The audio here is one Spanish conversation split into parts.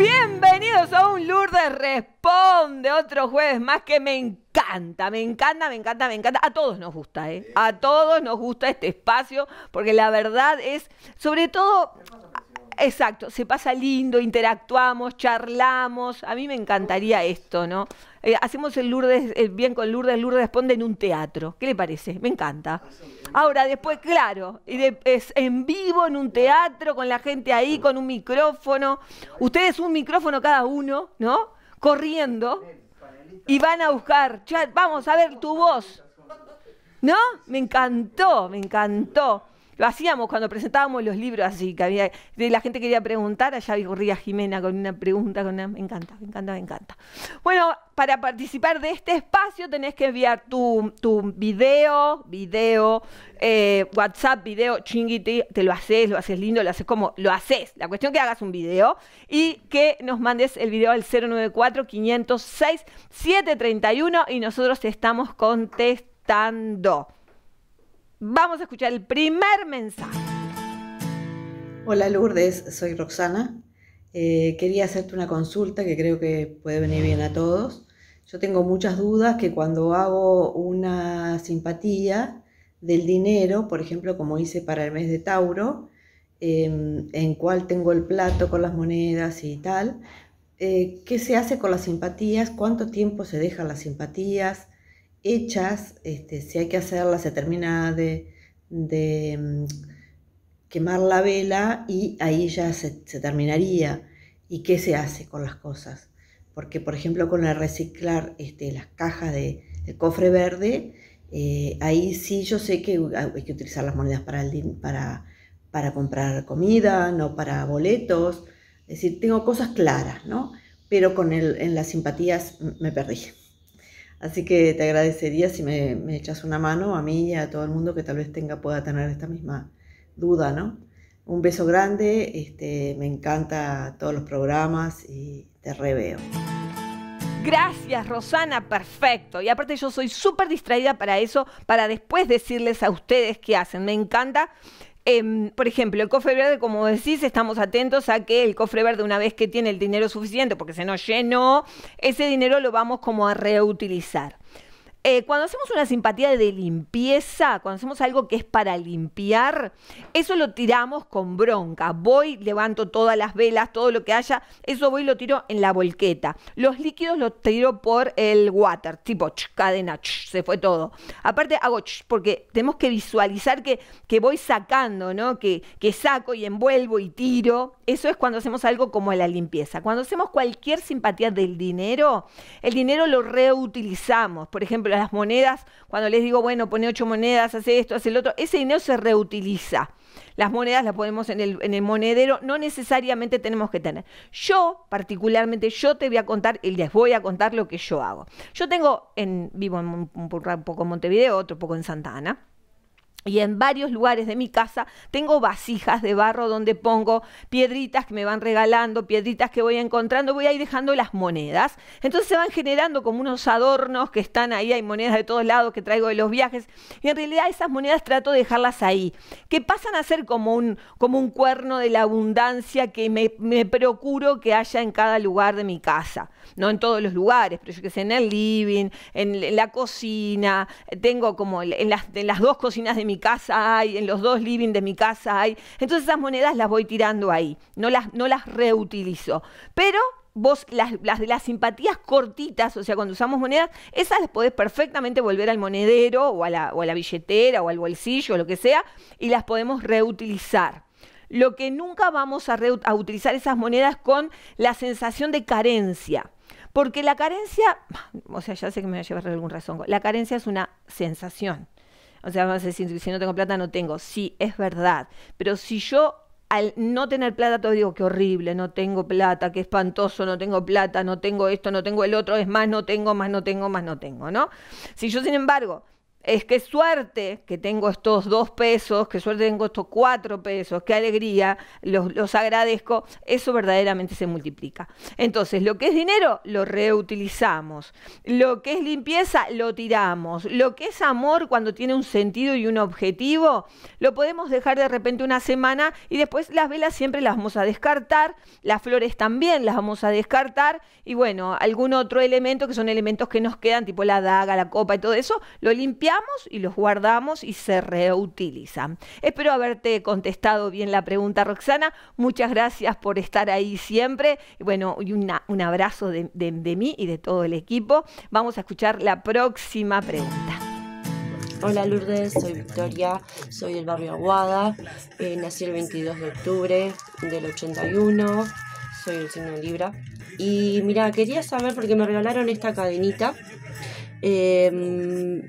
Bienvenidos a un Lourdes Responde, otro jueves más que me encanta, me encanta, me encanta, me encanta. A todos nos gusta, ¿eh? A todos nos gusta este espacio, porque la verdad es, sobre todo, Exacto, se pasa lindo, interactuamos, charlamos. A mí me encantaría esto, ¿no? Eh, hacemos el Lourdes, el eh, bien con Lourdes, Lourdes responde en un teatro. ¿Qué le parece? Me encanta. Ah, Ahora, después, claro, y es en vivo, en un teatro, con la gente ahí, con un micrófono. Ustedes un micrófono cada uno, ¿no? Corriendo. Y van a buscar, chat, vamos a ver tu voz. ¿No? Me encantó, me encantó. Lo hacíamos cuando presentábamos los libros así, que había, la gente quería preguntar, allá corría Jimena con una pregunta, con una, me encanta, me encanta, me encanta. Bueno, para participar de este espacio tenés que enviar tu, video, video, eh, WhatsApp, video, chinguiti, te lo haces, lo haces lindo, lo haces como, lo haces. La cuestión es que hagas un video y que nos mandes el video al 094 506 731 y nosotros estamos contestando. Vamos a escuchar el primer mensaje. Hola Lourdes, soy Roxana. Eh, quería hacerte una consulta que creo que puede venir bien a todos. Yo tengo muchas dudas que cuando hago una simpatía del dinero, por ejemplo, como hice para el mes de Tauro, em, en cuál tengo el plato con las monedas y tal, eh, qué se hace con las simpatías, cuánto tiempo se dejan las simpatías, hechas, este, si hay que hacerlas, se termina de, mm, quemar la vela y ahí ya se, terminaría. ¿Y qué se hace con las cosas? Porque, por ejemplo, con el reciclar este, las cajas de, del cofre verde, eh, ahí sí yo sé que ah, hay que utilizar las monedas para, para, para comprar comida, no para boletos. Es decir, tengo cosas claras, ¿no? Pero con el, en las simpatías me perdí. Así que te agradecería si me, echas una mano a mí y a todo el mundo que tal vez tenga, pueda tener esta misma duda, ¿no? Un beso grande, este, me encanta todos los programas y te reveo. Gracias, Rosana, perfecto. Y aparte yo soy súper distraída para eso, para después decirles a ustedes qué hacen. Me encanta Em, por ejemplo, el cofre verde, como decís, estamos atentos a que el cofre verde, una vez que tiene el dinero suficiente, porque se nos llenó, ese dinero lo vamos como a reutilizar. Eh, cuando hacemos una simpatía de limpieza, cuando hacemos algo que es para limpiar, eso lo tiramos con bronca. Voy, levanto todas las velas, todo lo que haya, eso voy y lo tiro en la volqueta. Los líquidos los tiro por el water, tipo cadena, se fue todo. Aparte hago porque tenemos que visualizar que, que voy sacando, ¿no? Que, que saco y envuelvo y tiro. Eso es cuando hacemos algo como la limpieza. Cuando hacemos cualquier simpatía del dinero, el dinero lo reutilizamos. Por ejemplo, las monedas, cuando les digo, bueno, pone ocho monedas, hace esto, hace el otro, ese dinero se reutiliza. Las monedas las ponemos en el, monedero, no necesariamente tenemos que tener. Yo, particularmente, yo te voy a contar y les voy a contar lo que yo hago. Yo tengo, en, vivo un, poco en Montevideo, otro poco en Santa Ana y en varios lugares de mi casa tengo vasijas de barro donde pongo piedritas que me van regalando, piedritas que voy encontrando, voy ahí dejando las monedas. Entonces se van generando como unos adornos que están ahí, hay monedas de todos lados que traigo de los viajes. Y en realidad esas monedas trato de dejarlas ahí, que pasan a ser como un, como un cuerno de la abundancia que me, procuro que haya en cada lugar de mi casa. No en todos los lugares, pero yo que sé, en el living, en, la cocina, tengo como en las, las dos cocinas de mi mi casa hay, en los dos living de mi casa hay. Entonces esas monedas las voy tirando ahí, no las, no las reutilizo. Pero vos las, las, las simpatías cortitas, o sea, cuando usamos monedas, esas las podés perfectamente volver al monedero o a la, o a la billetera o al bolsillo o lo que sea y las podemos reutilizar. Lo que nunca vamos a, a utilizar esas monedas con la sensación de carencia. Porque la carencia, o sea, ya sé que me va a llevar algún razón, la carencia es una sensación. O sea, vamos a decir, si no tengo plata, no tengo. Sí, es verdad. Pero si yo al no tener plata, todo digo, qué horrible, no tengo plata, qué espantoso, no tengo plata, no tengo esto, no tengo el otro, es más, no tengo, más, no tengo, más, no tengo, ¿no? Si yo, sin embargo, es que suerte que tengo estos dos pesos, que suerte tengo estos cuatro pesos, qué alegría, los, los, agradezco, eso verdaderamente se multiplica. Entonces, lo que es dinero, lo reutilizamos. Lo que es limpieza, lo tiramos. Lo que es amor, cuando tiene un sentido y un objetivo, lo podemos dejar de repente una semana y después las velas siempre las vamos a descartar, las flores también las vamos a descartar y bueno, algún otro elemento que son elementos que nos quedan, tipo la daga, la copa y todo eso, lo limpiamos y los guardamos y se reutilizan. Espero haberte contestado bien la pregunta, Roxana. Muchas gracias por estar ahí siempre. Bueno, y un abrazo de, mí y de todo el equipo. Vamos a escuchar la próxima pregunta. Hola Lourdes, soy Victoria, soy del barrio Aguada, eh, nací el 22 de octubre del 81, soy el signo Libra. Y mira, quería saber porque me regalaron esta cadenita. Eh,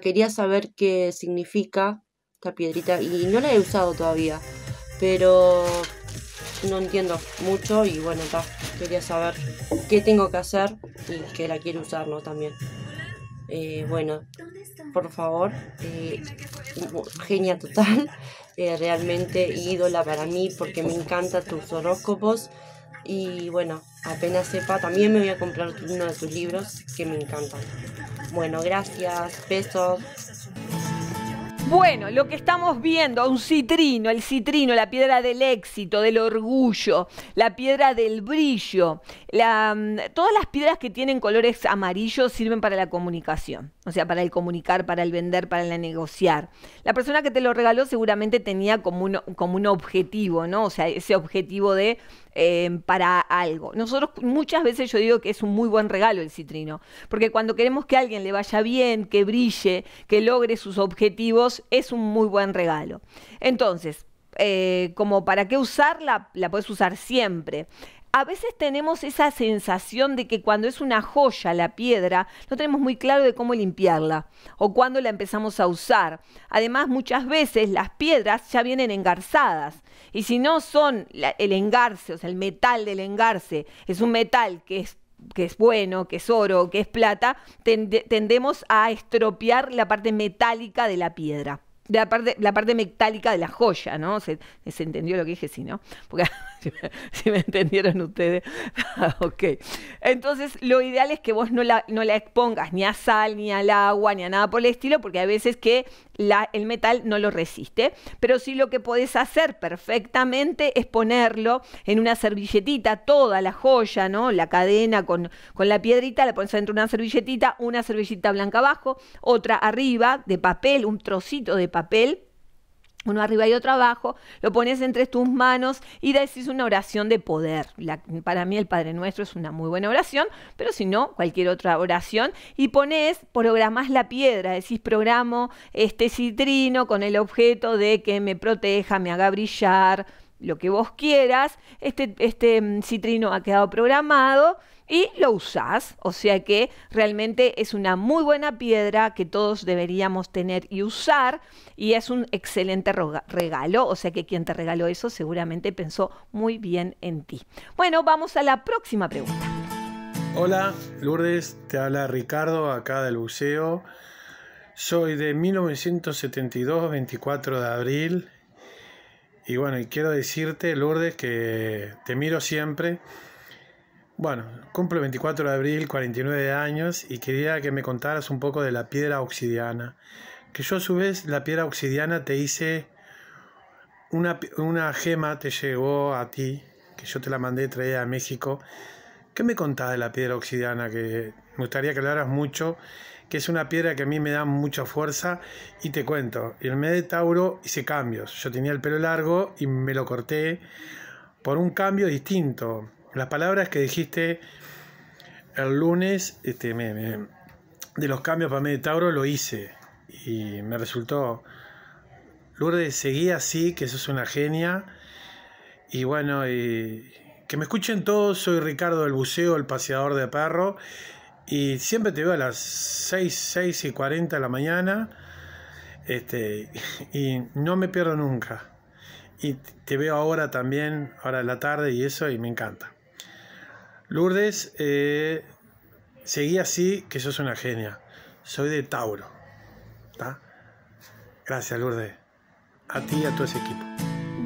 quería saber qué significa esta piedrita y no la he usado todavía, pero no entiendo mucho y bueno, quería saber qué tengo que hacer y que la quiero usar, También. Eh, bueno, por favor, eh, genia total, eh, realmente ídola para mí porque me encantan tus horóscopos y bueno, apenas sepa, también me voy a comprar uno de sus libros que me encantan. Bueno, gracias, besos. Bueno, lo que estamos viendo, un citrino, el citrino, la piedra del éxito, del orgullo, la piedra del brillo, la, mm, todas las piedras que tienen colores amarillos sirven para la comunicación, o sea, para el comunicar, para el vender, para el negociar. La persona que te lo regaló seguramente tenía como un, como un objetivo, ¿no? O sea, ese objetivo de Em, para algo. Nosotros muchas veces yo digo que es un muy buen regalo el citrino, porque cuando queremos que a alguien le vaya bien, que brille, que logre sus objetivos, es un muy buen regalo. Entonces, eh, como para qué usarla, la puedes usar siempre a veces tenemos esa sensación de que cuando es una joya la piedra, no tenemos muy claro de cómo limpiarla o cuándo la empezamos a usar. Además, muchas veces las piedras ya vienen engarzadas. Y si no son el engarce, o sea, el metal del engarce, es un metal que es que es bueno, que es oro, que es plata, tendemos a estropear la parte metálica de la piedra. De la parte, la parte metálica de la joya, ¿no? Se, entendió lo que dije, sí, ¿no? Porque si me, entendieron ustedes. Ah, ok. Entonces, lo ideal es que vos no la, no la expongas ni a sal, ni al agua, ni a nada por el estilo, porque a veces que la, el metal no lo resiste. Pero sí lo que podés hacer perfectamente es ponerlo en una servilletita, toda la joya, ¿no? La cadena con, la piedrita, la pones dentro de una servilletita, una servilleta blanca abajo, otra arriba de papel, un trocito de papel uno arriba y otro abajo, lo pones entre tus manos y decís una oración de poder. para mí el Padre Nuestro es una muy buena oración, pero si no, cualquier otra oración. Y pones, programás la piedra, decís programo este citrino con el objeto de que me proteja, me haga brillar, lo que vos quieras. Este, este mm, citrino ha quedado programado y lo usás. O sea que realmente es una muy buena piedra que todos deberíamos tener y usar y es un excelente regalo. O sea que quien te regaló eso seguramente pensó muy bien en ti. Bueno, vamos a la próxima pregunta. Hola, Lourdes, te habla Ricardo acá del buceo. Soy de 1972, 24 de abril. Y bueno, y quiero decirte, Lourdes, que te miro siempre bueno, cumplo 24 de abril, 49 años y quería que me contaras un poco de la piedra obsidiana. Que yo a su vez la piedra obsidiana te hice una, gema, te llegó a ti, que yo te la mandé traer a México. ¿Qué me contás de la piedra obsidiana? Que me gustaría que lo hablaras mucho, que es una piedra que a mí me da mucha fuerza y te cuento, en el mes de Tauro hice cambios. Yo tenía el pelo largo y me lo corté por un cambio distinto las palabras que dijiste el lunes, este, de los cambios para mí Tauro, lo hice. Y me resultó. Lourdes, seguí así, que eso es una genia. Y bueno, que me escuchen todos. Soy Ricardo del Buceo, el paseador de perro. Y siempre te veo a las 6, 6 y 40 de la mañana. Este, y no me pierdo nunca. Y te veo ahora también, ahora en la tarde y eso, y me encanta. Lourdes, eh, seguí así, que sos una genia. Soy de Tauro. Gracias, Lourdes. A ti y a todo ese equipo.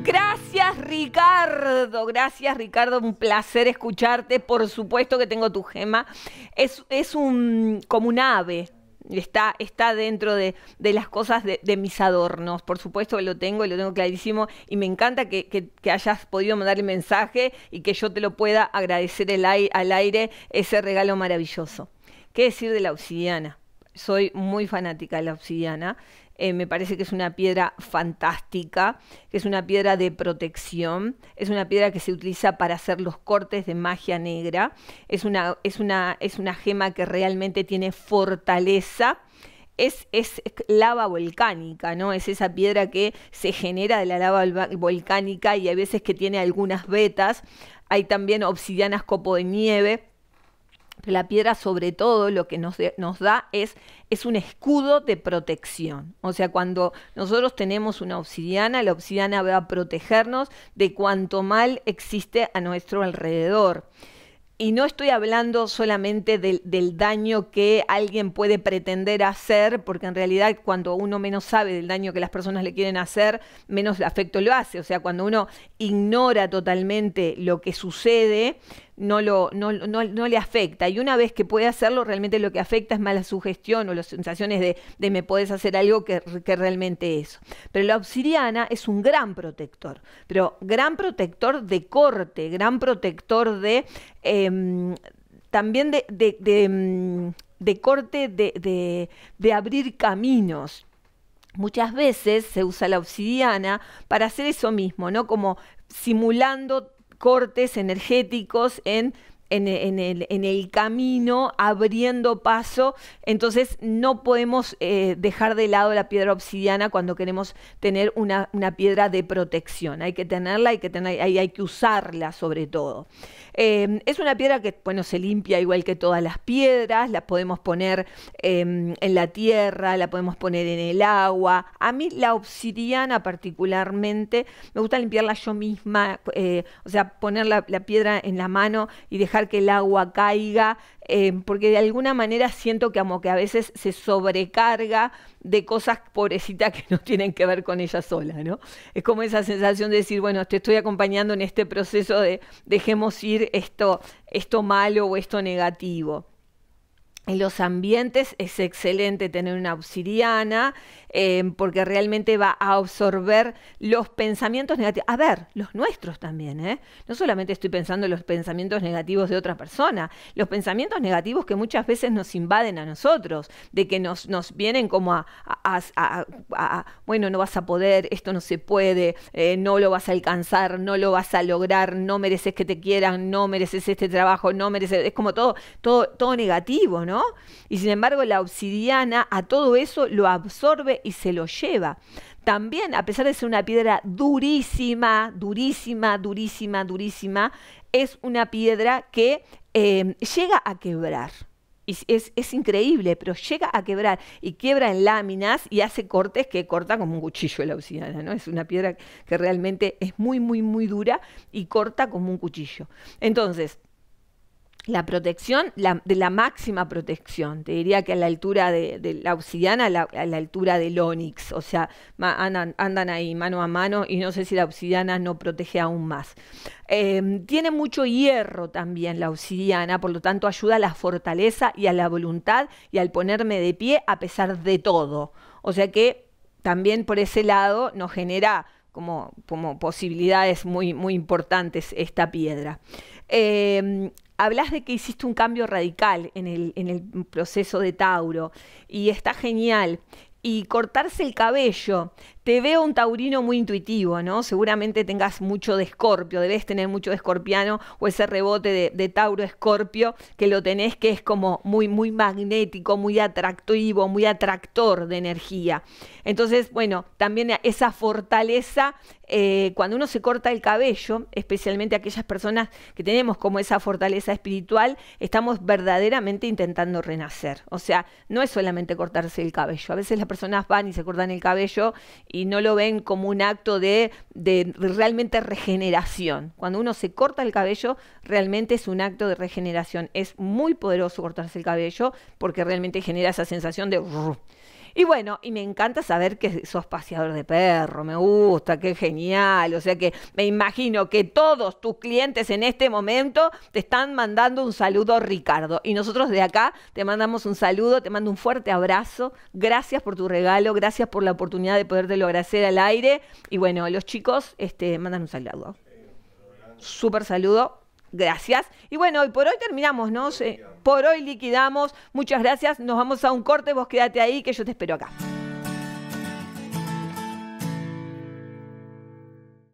Gracias Ricardo, gracias Ricardo, un placer escucharte, por supuesto que tengo tu gema. Es, es un, como un ave, está, está dentro de, las cosas de, mis adornos. Por supuesto que lo tengo y lo tengo clarísimo. Y me encanta que, hayas podido mandar el mensaje y que yo te lo pueda agradecer el al aire ese regalo maravilloso. ¿Qué decir de la obsidiana? Soy muy fanática de la obsidiana. Eh, me parece que es una piedra fantástica, que es una piedra de protección, es una piedra que se utiliza para hacer los cortes de magia negra, es una, es una, es una gema que realmente tiene fortaleza. Es, es, lava volcánica, ¿no? Es esa piedra que se genera de la lava volcánica y a veces que tiene algunas vetas. Hay también obsidianas copo de nieve la piedra sobre todo lo que nos, da es, es un escudo de protección. O sea, cuando nosotros tenemos una obsidiana, la obsidiana va a protegernos de cuanto mal existe a nuestro alrededor. Y no estoy hablando solamente del, daño que alguien puede pretender hacer, porque en realidad cuando uno menos sabe del daño que las personas le quieren hacer, menos afecto lo hace. O sea, cuando uno ignora totalmente lo que sucede, no, lo, no, le afecta. Y una vez que puede hacerlo, realmente lo que afecta es mala sugestión o las sensaciones de, de me puedes hacer algo que, realmente eso. Pero la obsidiana es un gran protector, pero gran protector de corte, gran protector de... Em, también de, de em, corte, de abrir caminos. Muchas veces se usa la obsidiana para hacer eso mismo, ¿no? Como simulando cortes energéticos en en, el, camino, abriendo paso. Entonces no podemos eh, dejar de lado la piedra obsidiana cuando queremos tener una, piedra de protección. Hay que tenerla, hay que, hay, hay que usarla sobre todo. Em, es una piedra que bueno, se limpia igual que todas las piedras, la podemos poner em, en la tierra, la podemos poner en el agua. A mí la obsidiana particularmente, me gusta limpiarla yo misma, eh, o sea, poner la, la piedra en la mano y dejar que el agua caiga, eh, porque de alguna manera siento que que a veces se sobrecarga de cosas pobrecitas que no tienen que ver con ella sola, ¿no? Es como esa sensación de decir, bueno, te estoy acompañando en este proceso de dejemos ir esto, esto malo o esto negativo en los ambientes es excelente tener una obsidiana eh, porque realmente va a absorber los pensamientos negativos. A ver, los nuestros también, ¿eh? No solamente estoy pensando en los pensamientos negativos de otra persona, los pensamientos negativos que muchas veces nos invaden a nosotros, de que nos, nos vienen como a, bueno, no vas a poder, esto no se puede, eh, no lo vas a alcanzar, no lo vas a lograr, no mereces que te quieran, no mereces este trabajo, no mereces, es como todo, todo, todo negativo, ¿no? Y sin embargo la obsidiana a todo eso lo absorbe y se lo lleva. También, a pesar de ser una piedra durísima, durísima, durísima, durísima, es una piedra que em, llega a quebrar. Y es, es, increíble, pero llega a quebrar y quiebra en láminas y hace cortes que corta como un cuchillo la obsidiana, ¿no? Es una piedra que realmente es muy, muy, muy dura y corta como un cuchillo. Entonces, la protección, la, de la máxima protección, te diría que a la altura de, la obsidiana, a la, altura del onix, o sea, andan, ahí mano a mano y no sé si la obsidiana no protege aún más. Em, tiene mucho hierro también la obsidiana, por lo tanto ayuda a la fortaleza y a la voluntad y al ponerme de pie a pesar de todo. O sea que también por ese lado nos genera como, como, posibilidades muy, muy importantes esta piedra. Em, Hablas de que hiciste un cambio radical en el, en el proceso de Tauro y está genial. Y cortarse el cabello te veo un taurino muy intuitivo, ¿no? Seguramente tengas mucho de escorpio, debes tener mucho de escorpiano o ese rebote de, Tauro-escorpio que lo tenés que es como muy, muy magnético, muy atractivo, muy atractor de energía. Entonces, bueno, también esa fortaleza, eh, cuando uno se corta el cabello, especialmente aquellas personas que tenemos como esa fortaleza espiritual, estamos verdaderamente intentando renacer. O sea, no es solamente cortarse el cabello. A veces las personas van y se cortan el cabello y no lo ven como un acto de, de, realmente regeneración. Cuando uno se corta el cabello, realmente es un acto de regeneración. Es muy poderoso cortarse el cabello porque realmente genera esa sensación de... Y bueno, y me encanta saber que sos paseador de perro, me gusta, qué genial. O sea que me imagino que todos tus clientes en este momento te están mandando un saludo, Ricardo. Y nosotros de acá te mandamos un saludo, te mando un fuerte abrazo. Gracias por tu regalo, gracias por la oportunidad de poderte lo agradecer al aire. Y bueno, los chicos este, mandan un saludo. Súper saludo Gracias. Y bueno, y por hoy terminamos, ¿no? Por hoy liquidamos. Muchas gracias. Nos vamos a un corte. Vos quédate ahí que yo te espero acá.